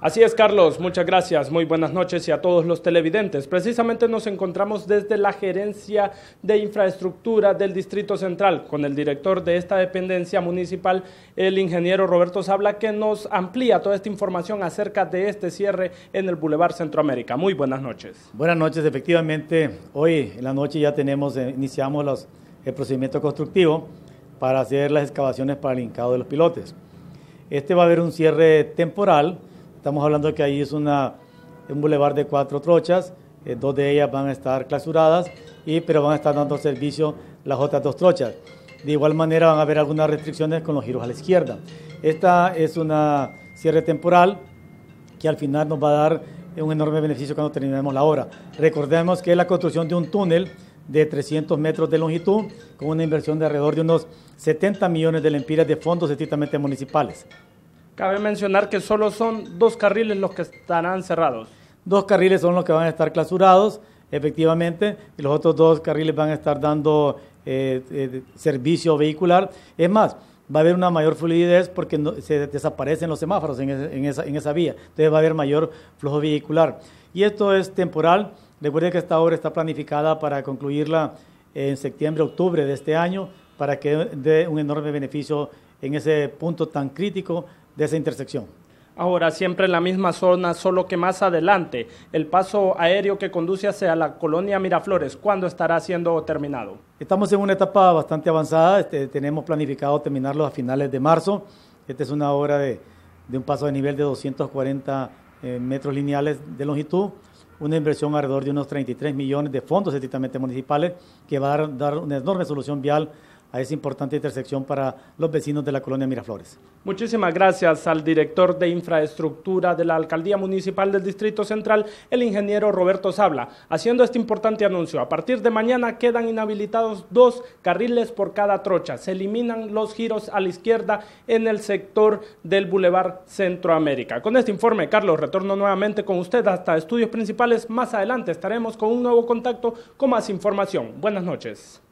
Así es, Carlos, muchas gracias, muy buenas noches y a todos los televidentes. Precisamente nos encontramos desde la Gerencia de Infraestructura del Distrito Central con el director de esta dependencia municipal, el ingeniero Roberto Sabla, que nos amplía toda esta información acerca de este cierre en el Boulevard Centroamérica. Muy buenas noches. Buenas noches, efectivamente, hoy en la noche ya tenemos, eh, iniciamos el procedimiento constructivo para hacer las excavaciones para el hincado de los pilotes. Este va a haber un cierre temporal Estamos hablando que ahí es un bulevar de cuatro trochas, eh, dos de ellas van a estar clausuradas, y, pero van a estar dando servicio las otras dos trochas. De igual manera van a haber algunas restricciones con los giros a la izquierda. Esta es una cierre temporal que al final nos va a dar un enorme beneficio cuando terminemos la obra. Recordemos que es la construcción de un túnel de 300 metros de longitud con una inversión de alrededor de unos 70 millones de lempiras de fondos estrictamente municipales. Cabe mencionar que solo son dos carriles los que estarán cerrados. Dos carriles son los que van a estar clausurados, efectivamente, y los otros dos carriles van a estar dando eh, eh, servicio vehicular. Es más, va a haber una mayor fluidez porque se desaparecen los semáforos en, esa, vía. Entonces va a haber mayor flujo vehicular. Y esto es temporal. Recuerde que esta obra está planificada para concluirla en septiembre, octubre de este año, para que dé un enorme beneficio en ese punto tan crítico de esa intersección. Ahora, siempre en la misma zona, solo que más adelante, el paso aéreo que conduce hacia la colonia Miraflores, ¿cuándo estará siendo terminado? Estamos en una etapa bastante avanzada, este, tenemos planificado terminarlo a finales de marzo. Esta es una obra de, un paso de nivel de 240 eh, metros lineales de longitud, una inversión alrededor de unos 33 millones de fondos estrictamente municipales, que va a dar, dar una enorme solución vial a esa importante intersección para los vecinos de la colonia Miraflores. Muchísimas gracias al director de infraestructura de la Alcaldía Municipal del Distrito Central, el ingeniero Roberto Sabla, haciendo este importante anuncio. A partir de mañana quedan inhabilitados dos carriles por cada trocha. Se eliminan los giros a la izquierda en el sector del Boulevard Centroamérica. Con este informe, Carlos, retorno nuevamente con usted hasta estudios principales. Más adelante estaremos con un nuevo contacto con más información. Buenas noches.